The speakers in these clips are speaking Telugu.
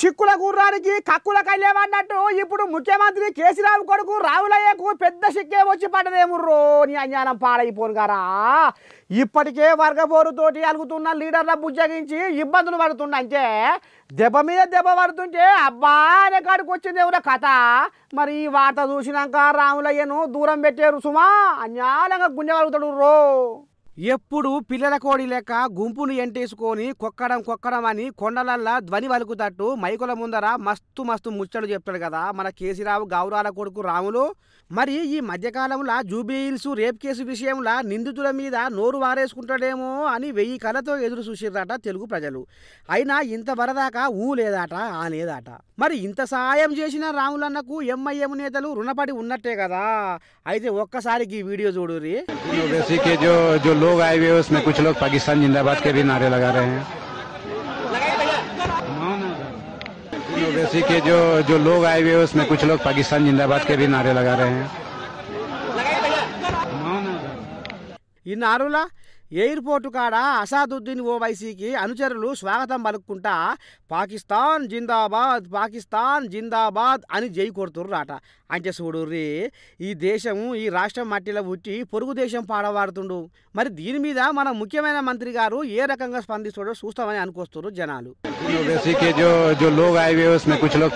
సిక్కుల గుర్రానికి కక్కుల కళ్యాణ్ ఇప్పుడు ముఖ్యమంత్రి కేసీరావు కొడుకు రావులయ్యకు పెద్ద సిక్కే వచ్చి పడ్డదేముర్రో నీ అజ్ఞానం పాడైపోను గారా ఇప్పటికే వర్గపోరుతోటి అలుగుతున్న లీడర్ల బుజ్జగించి ఇబ్బందులు పడుతుండంటే దెబ్బ మీద దెబ్బ పడుతుంటే అబ్బా అనే కాడికి వచ్చింది ఎవరో కథ మరి ఈ వార్త చూసినాక రాములయ్యను దూరం పెట్టే రుసుమా అన్యాలంగా గుండె కలుగుతాడు రో ఎప్పుడు పిల్లల కోడి లెక్క గుంపును ఎంటేసుకొని కొక్కడం కొక్కడం అని కొండలల్లా ధ్వని వలుకుతట్టు మైకుల ముందర మస్తు మస్తు ముచ్చట్లు చెప్తాడు కదా మన కేసీరావు గౌరాల కొడుకు రాములు మరి ఈ మధ్యకాలంలో జూబిలీహిల్స్ రేప్ కేసు విషయంలో నిందితుల మీద నోరు వారేసుకుంటాడేమో అని వెయ్యి కళతో ఎదురు చూసిర్రట తెలుగు ప్రజలు అయినా ఇంత వరదాకా ఊ లేదాట ఆ లేదాట మరి ఇంత సాయం చేసిన రాములన్నకు ఎంఐఎం నేతలు రుణపడి ఉన్నట్టే కదా అయితే ఒక్కసారికి ఈ వీడియో చూడుర్రీ लोग आए हुए उसमें कुछ लोग पाकिस्तान जिंदाबाद के भी नारे लगा रहे हैं ओवैसी के जो जो लोग आए हुए उसमें कुछ लोग पाकिस्तान जिंदाबाद के भी नारे लगा रहे हैं ये नारोला ఎయిర్పోర్టు కాడ అసాదుద్దీన్ ఓవైసీకి అనుచరులు స్వాగతం పలుకుంటా పాకిస్తాన్ జిందాబాద్ పాకిస్తాన్ జిందాబాద్ అని జై కొడుతుర్రాట అంటే చూడుర్రి ఈ దేశం ఈ రాష్ట్రం మట్టిలో పుట్టి పొరుగు దేశం పాడవాడుతుండు మరి దీని మీద మన ముఖ్యమైన మంత్రి గారు ఏ రకంగా స్పందిస్తుడో చూస్తామని అనుకొస్తున్నారు జనాలు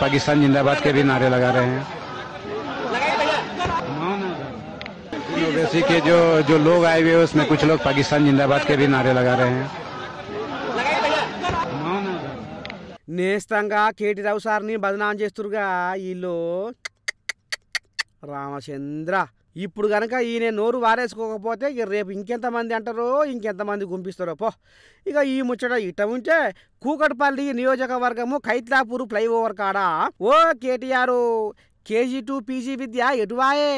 పాకిస్తాన్ జిందాబాద్ కే నారే లగా ओवैसी के जो जो लोग आए हुए उसमें कुछ लोग पाकिस्तान जिंदाबाद के भी नारे लगा रहे हैं నేస్తంగా రావు సార్ని బదనాం చేస్తురుగా వీళ్ళు రామచంద్ర ఇప్పుడు కనుక ఈయన నోరు వారేసుకోకపోతే ఇక రేపు ఇంకెంతమంది అంటారో ఇంకెంతమంది గుంపిస్తారో పో ఇక ఈ ముచ్చట ఇట ఉంటే కూకట్పల్లి నియోజకవర్గము ఖైత్లాపూర్ ఫ్లైఓవర్ కాడ ఓ కేటీఆర్ కేజీ టూ పీజీ విద్య ఎటువాయే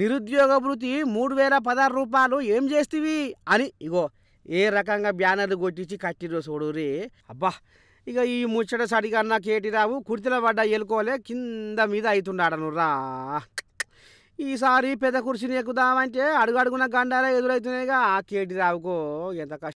నిరుద్యోగ భృతి మూడు వేల పదహారు రూపాయలు ఏం చేస్తివి అని ఇగో ఏ రకంగా బ్యానర్లు కొట్టించి కట్టిరో చూడురి అబ్బా ఇక ఈ ముచ్చట సడిగన్న రావు కుర్తిల పడ్డ ఎలుకోలే కింద మీద రా ఈసారి పెద్ద కుర్చీని ఎక్కుదామంటే అడుగున గండాలే ఎదురవుతున్నాయిగా ఆ రావుకో ఎంత